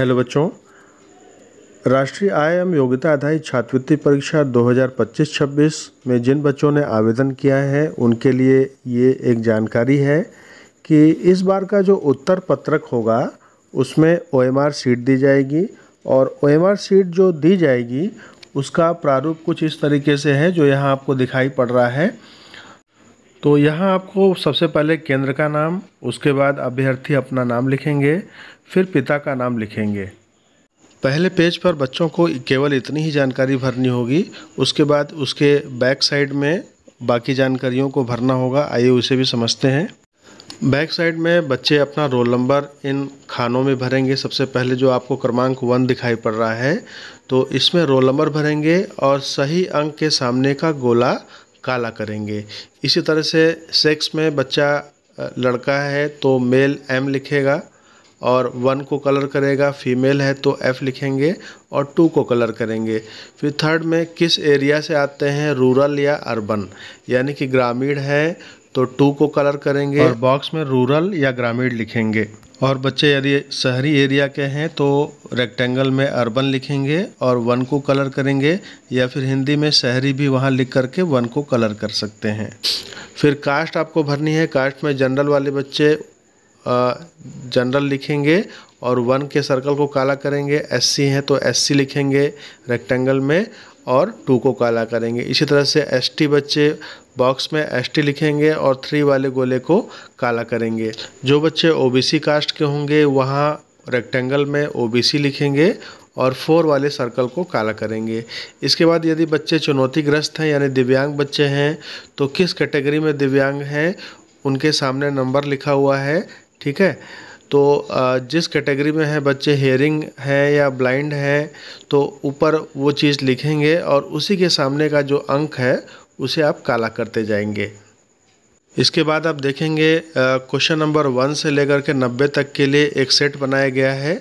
hello बच्चों राष्ट्रीय आय एवं योग्यता आधारित छात्रवृत्ति परीक्षा 2025-26 में जिन बच्चों ने आवेदन किया है उनके लिए ये एक जानकारी है कि इस बार का जो उत्तर पत्रक होगा उसमें ओ सीट दी जाएगी और ओ सीट जो दी जाएगी उसका प्रारूप कुछ इस तरीके से है जो यहाँ आपको दिखाई पड़ रहा है तो यहाँ आपको सबसे पहले केंद्र का नाम उसके बाद अभ्यर्थी अपना नाम लिखेंगे फिर पिता का नाम लिखेंगे पहले पेज पर बच्चों को केवल इतनी ही जानकारी भरनी होगी उसके बाद उसके बैक साइड में बाकी जानकारियों को भरना होगा आइए उसे भी समझते हैं बैक साइड में बच्चे अपना रोल नंबर इन खानों में भरेंगे सबसे पहले जो आपको क्रमांक वन दिखाई पड़ रहा है तो इसमें रोल नंबर भरेंगे और सही अंक के सामने का गोला काला करेंगे इसी तरह से सेक्स में बच्चा लड़का है तो मेल एम लिखेगा और वन को कलर करेगा फीमेल है तो एफ़ लिखेंगे और टू को कलर करेंगे फिर थर्ड में किस एरिया से आते हैं रूरल या अर्बन यानी कि ग्रामीण है तो टू को कलर करेंगे और बॉक्स में रूरल या ग्रामीण लिखेंगे और बच्चे यदि शहरी एरिया के हैं तो रेक्टेंगल में अर्बन लिखेंगे और वन को कलर करेंगे या फिर हिंदी में शहरी भी वहाँ लिख करके वन को कलर कर सकते हैं फिर कास्ट आपको भरनी है कास्ट में जनरल वाले बच्चे जनरल लिखेंगे और वन के सर्कल को काला करेंगे एससी हैं तो एससी लिखेंगे रेक्टेंगल में और टू को काला करेंगे इसी तरह से एस बच्चे बॉक्स में एस लिखेंगे और थ्री वाले गोले को काला करेंगे जो बच्चे ओ कास्ट के होंगे वहाँ रेक्टेंगल में ओ लिखेंगे और फोर वाले सर्कल को काला करेंगे इसके बाद यदि बच्चे चुनौतीग्रस्त हैं यानी दिव्यांग बच्चे हैं तो किस कैटेगरी में दिव्यांग हैं उनके सामने नंबर लिखा हुआ है ठीक है तो जिस कैटेगरी में है बच्चे हेयरिंग हैं या ब्लाइंड हैं तो ऊपर वो चीज़ लिखेंगे और उसी के सामने का जो अंक है उसे आप काला करते जाएंगे इसके बाद आप देखेंगे क्वेश्चन नंबर वन से लेकर के नब्बे तक के लिए एक सेट बनाया गया है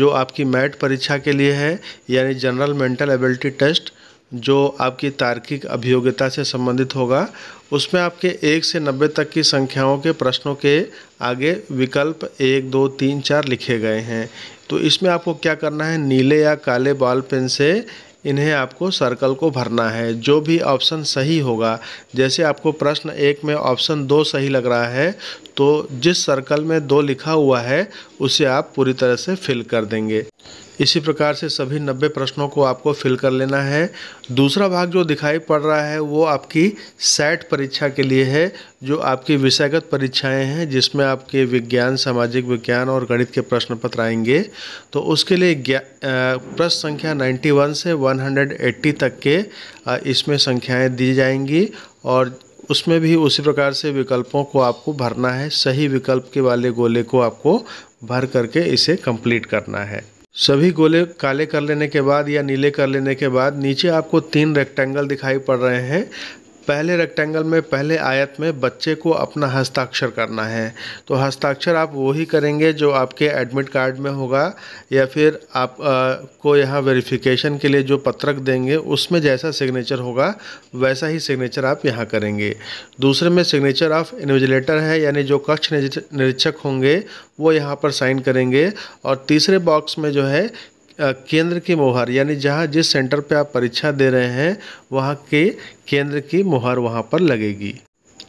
जो आपकी मैट परीक्षा के लिए है यानी जनरल मेंटल एबिलिटी टेस्ट जो आपकी तार्किक अभियोग्यता से संबंधित होगा उसमें आपके एक से नब्बे तक की संख्याओं के प्रश्नों के आगे विकल्प एक दो तीन चार लिखे गए हैं तो इसमें आपको क्या करना है नीले या काले बॉल पेन से इन्हें आपको सर्कल को भरना है जो भी ऑप्शन सही होगा जैसे आपको प्रश्न एक में ऑप्शन दो सही लग रहा है तो जिस सर्कल में दो लिखा हुआ है उसे आप पूरी तरह से फिल कर देंगे इसी प्रकार से सभी नब्बे प्रश्नों को आपको फिल कर लेना है दूसरा भाग जो दिखाई पड़ रहा है वो आपकी सेट परीक्षा के लिए है जो आपकी विषयगत परीक्षाएं हैं जिसमें आपके विज्ञान सामाजिक विज्ञान और गणित के प्रश्न पत्र आएंगे तो उसके लिए प्रश्न संख्या 91 से 180 तक के इसमें संख्याएं दी जाएंगी और उसमें भी उसी प्रकार से विकल्पों को आपको भरना है सही विकल्प के वाले गोले को आपको भर करके इसे कंप्लीट करना है सभी गोले काले कर लेने के बाद या नीले कर लेने के बाद नीचे आपको तीन रेक्टेंगल दिखाई पड़ रहे हैं पहले रेक्टेंगल में पहले आयत में बच्चे को अपना हस्ताक्षर करना है तो हस्ताक्षर आप वही करेंगे जो आपके एडमिट कार्ड में होगा या फिर आप आ, को यहाँ वेरिफिकेशन के लिए जो पत्रक देंगे उसमें जैसा सिग्नेचर होगा वैसा ही सिग्नेचर आप यहाँ करेंगे दूसरे में सिग्नेचर ऑफ इन्विजिलेटर है यानी जो कक्ष निरीक्षक होंगे वो यहाँ पर साइन करेंगे और तीसरे बॉक्स में जो है केंद्र की मोहर यानी जहाँ जिस सेंटर पे आप परीक्षा दे रहे हैं वहाँ के केंद्र की मोहर वहाँ पर लगेगी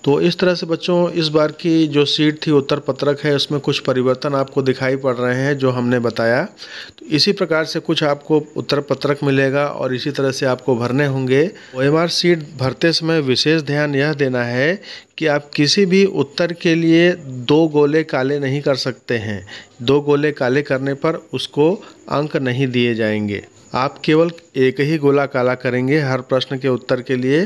तो इस तरह से बच्चों इस बार की जो सीट थी उत्तर पत्रक है उसमें कुछ परिवर्तन आपको दिखाई पड़ रहे हैं जो हमने बताया तो इसी प्रकार से कुछ आपको उत्तर पत्रक मिलेगा और इसी तरह से आपको भरने होंगे ओ सीट भरते समय विशेष ध्यान यह देना है कि आप किसी भी उत्तर के लिए दो गोले काले नहीं कर सकते हैं दो गोले काले करने पर उसको अंक नहीं दिए जाएंगे आप केवल एक ही गोला काला करेंगे हर प्रश्न के उत्तर के लिए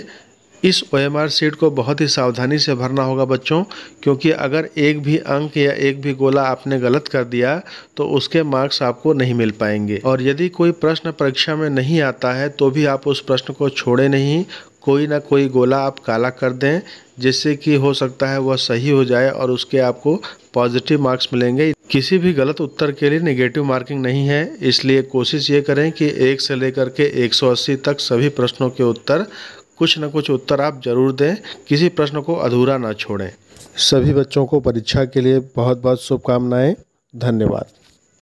इस ओ एम आर सीट को बहुत ही सावधानी से भरना होगा बच्चों क्योंकि अगर एक भी अंक या एक भी गोला आपने गलत कर दिया तो उसके मार्क्स आपको नहीं मिल पाएंगे और यदि कोई प्रश्न परीक्षा में नहीं आता है तो भी आप उस प्रश्न को छोड़े नहीं कोई ना कोई गोला आप काला कर दें जिससे कि हो सकता है वह सही हो जाए और उसके आपको पॉजिटिव मार्क्स मिलेंगे किसी भी गलत उत्तर के लिए नेगेटिव मार्किंग नहीं है इसलिए कोशिश ये करें कि एक से लेकर के 180 तक सभी प्रश्नों के उत्तर कुछ न कुछ उत्तर आप ज़रूर दें किसी प्रश्न को अधूरा ना छोड़ें सभी बच्चों को परीक्षा के लिए बहुत बहुत शुभकामनाएं धन्यवाद